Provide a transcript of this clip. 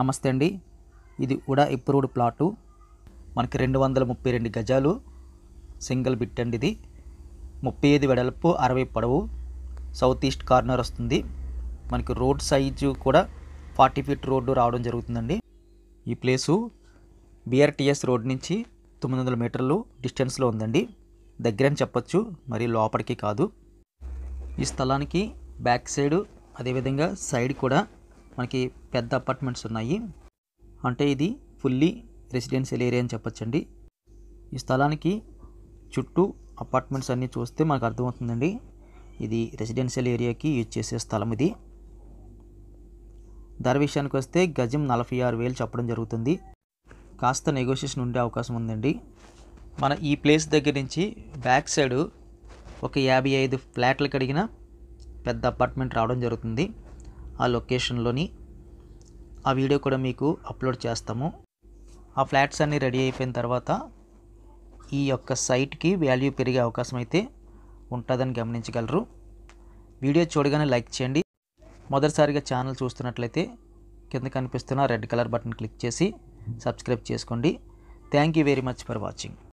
నమస్తే అండి ఇది ఉడా ఇప్రూవ్డ్ ప్లాటు మనకి రెండు వందల ముప్పై రెండు గజాలు సింగిల్ బిట్ అండి ఇది ముప్పై ఐదు వెడల్పు అరవై పొడవు సౌత్ ఈస్ట్ కార్నర్ వస్తుంది మనకి రోడ్ సైజు కూడా ఫార్టీ ఫీట్ రోడ్డు రావడం జరుగుతుందండి ఈ ప్లేసు బీఆర్టీఎస్ రోడ్ నుంచి తొమ్మిది వందల మీటర్లు డిస్టెన్స్లో ఉందండి దగ్గర అని చెప్పచ్చు మరి లోపలికి కాదు ఈ స్థలానికి బ్యాక్ సైడు అదేవిధంగా సైడ్ కూడా మనకి పెద్ద అపార్ట్మెంట్స్ ఉన్నాయి అంటే ఇది ఫుల్లీ రెసిడెన్షియల్ ఏరియా అని చెప్పొచ్చండి ఈ స్థలానికి చుట్టూ అపార్ట్మెంట్స్ అన్నీ చూస్తే మనకు అర్థమవుతుందండి ఇది రెసిడెన్షియల్ ఏరియాకి యూజ్ చేసే స్థలం ఇది ధర విషయానికి వస్తే గజం నలభై ఆరు వేలు చెప్పడం జరుగుతుంది కాస్త నెగోషియేషన్ ఉండే అవకాశం ఉందండి మన ఈ ప్లేస్ దగ్గర నుంచి బ్యాక్ సైడు ఒక యాభై ఐదు ఫ్లాట్లు కడిగిన పెద్ద అపార్ట్మెంట్ రావడం జరుగుతుంది ఆ లొకేషన్లోని ఆ వీడియో కూడా మీకు అప్లోడ్ చేస్తాము ఆ ఫ్లాట్స్ అన్నీ రెడీ అయిపోయిన తర్వాత ఈ యొక్క సైట్కి వాల్యూ పెరిగే అవకాశం అయితే ఉంటుందని గమనించగలరు వీడియో చూడగానే లైక్ చేయండి మొదటిసారిగా ఛానల్ చూస్తున్నట్లయితే కింద కనిపిస్తున్న రెడ్ కలర్ బటన్ క్లిక్ చేసి సబ్స్క్రైబ్ చేసుకోండి thank you very much for watching